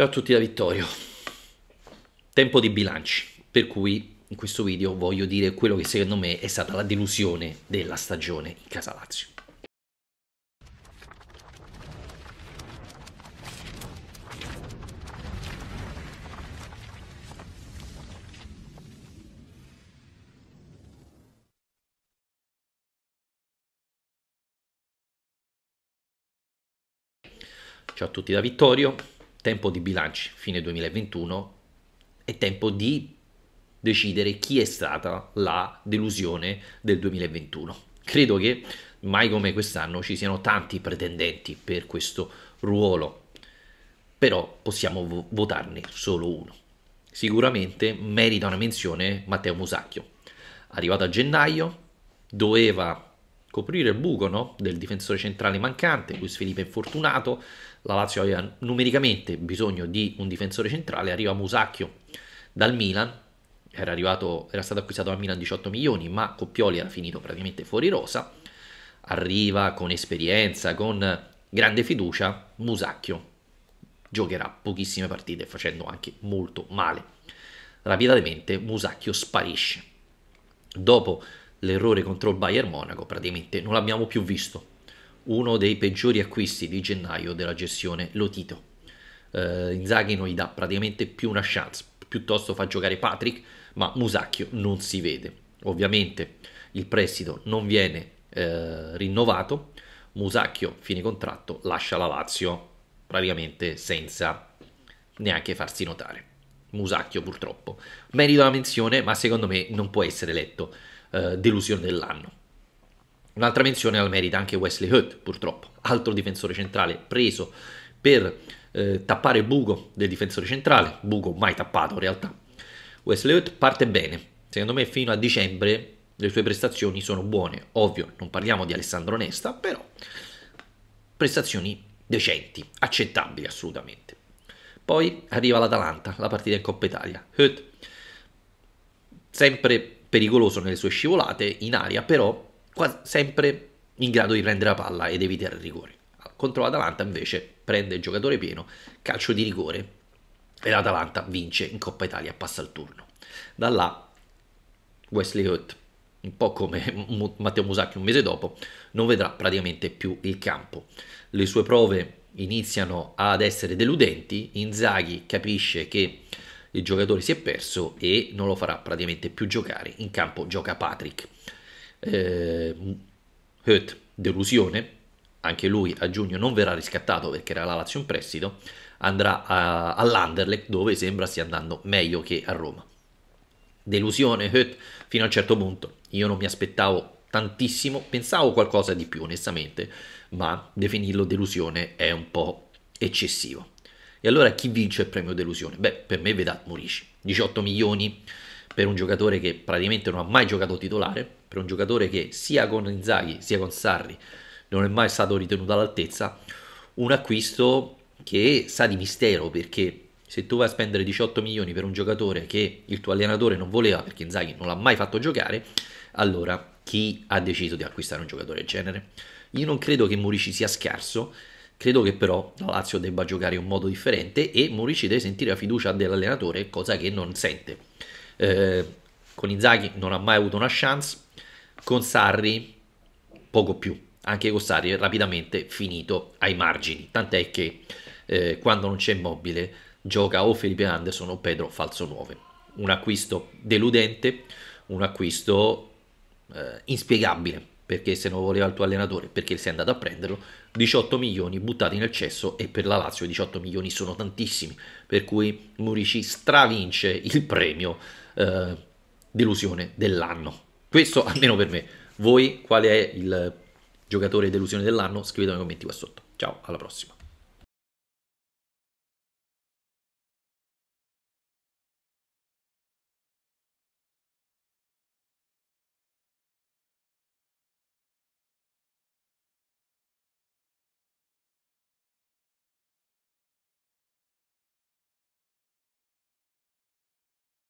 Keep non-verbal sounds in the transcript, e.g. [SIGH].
Ciao a tutti da Vittorio. Tempo di bilanci, per cui in questo video voglio dire quello che secondo me è stata la delusione della stagione in casa Lazio. Ciao a tutti da Vittorio, tempo di bilanci fine 2021 è tempo di decidere chi è stata la delusione del 2021. Credo che mai come quest'anno ci siano tanti pretendenti per questo ruolo, però possiamo votarne solo uno. Sicuramente merita una menzione Matteo Musacchio. Arrivato a gennaio, doveva coprire il buco no? del difensore centrale mancante, Luis Felipe infortunato, la Lazio aveva numericamente bisogno di un difensore centrale, arriva Musacchio dal Milan, era, arrivato, era stato acquistato a Milan 18 milioni, ma Coppioli era finito praticamente fuori rosa, arriva con esperienza, con grande fiducia, Musacchio giocherà pochissime partite facendo anche molto male. Rapidamente Musacchio sparisce. Dopo l'errore contro il Bayern Monaco praticamente non l'abbiamo più visto. Uno dei peggiori acquisti di gennaio della gestione Lotito. Eh, Inzaghi non gli dà praticamente più una chance, piuttosto fa giocare Patrick, ma Musacchio non si vede. Ovviamente il prestito non viene eh, rinnovato, Musacchio fine contratto lascia la Lazio praticamente senza neanche farsi notare. Musacchio purtroppo. merita la menzione, ma secondo me non può essere letto eh, delusione dell'anno. Un'altra menzione la merita anche Wesley Hood, purtroppo, altro difensore centrale preso per eh, tappare il buco del difensore centrale, buco mai tappato in realtà. Wesley Hood parte bene, secondo me fino a dicembre le sue prestazioni sono buone, ovvio non parliamo di Alessandro Nesta, però prestazioni decenti, accettabili assolutamente. Poi arriva l'Atalanta, la partita in Coppa Italia. Hood sempre pericoloso nelle sue scivolate in aria, però quasi sempre in grado di prendere la palla ed evitare il rigore. Contro l'Atalanta invece prende il giocatore pieno, calcio di rigore e l'Atalanta vince in Coppa Italia, passa il turno. Da là Wesley Hutt, un po' come [LAUGHS] Matteo Musacchi un mese dopo, non vedrà praticamente più il campo. Le sue prove iniziano ad essere deludenti, Inzaghi capisce che il giocatore si è perso e non lo farà praticamente più giocare. In campo gioca Patrick. Eh, Hurt, delusione, anche lui a giugno non verrà riscattato perché era la Lazio in prestito, andrà all'Anderlecht dove sembra stia andando meglio che a Roma. Delusione Hurt fino a un certo punto, io non mi aspettavo tantissimo, pensavo qualcosa di più onestamente, ma definirlo delusione è un po' eccessivo. E allora chi vince il premio delusione? Beh, per me Vedat Murici, 18 milioni per un giocatore che praticamente non ha mai giocato titolare, per un giocatore che sia con Inzaghi sia con Sarri non è mai stato ritenuto all'altezza, un acquisto che sa di mistero perché se tu vai a spendere 18 milioni per un giocatore che il tuo allenatore non voleva perché Inzaghi non l'ha mai fatto giocare, allora chi ha deciso di acquistare un giocatore del genere? Io non credo che Murici sia scarso, Credo che però la Lazio debba giocare in modo differente e Morici deve sentire la fiducia dell'allenatore, cosa che non sente. Eh, con Inzaghi non ha mai avuto una chance, con Sarri poco più, anche con Sarri è rapidamente finito ai margini, tant'è che eh, quando non c'è immobile gioca o Felipe Anderson o Pedro Falso 9. Un acquisto deludente, un acquisto eh, inspiegabile perché se non voleva il tuo allenatore, perché sei andato a prenderlo, 18 milioni buttati nel cesso e per la Lazio 18 milioni sono tantissimi, per cui Murici stravince il premio eh, delusione dell'anno. Questo almeno per me. Voi qual è il giocatore delusione dell'anno? Scrivete nei commenti qua sotto. Ciao, alla prossima.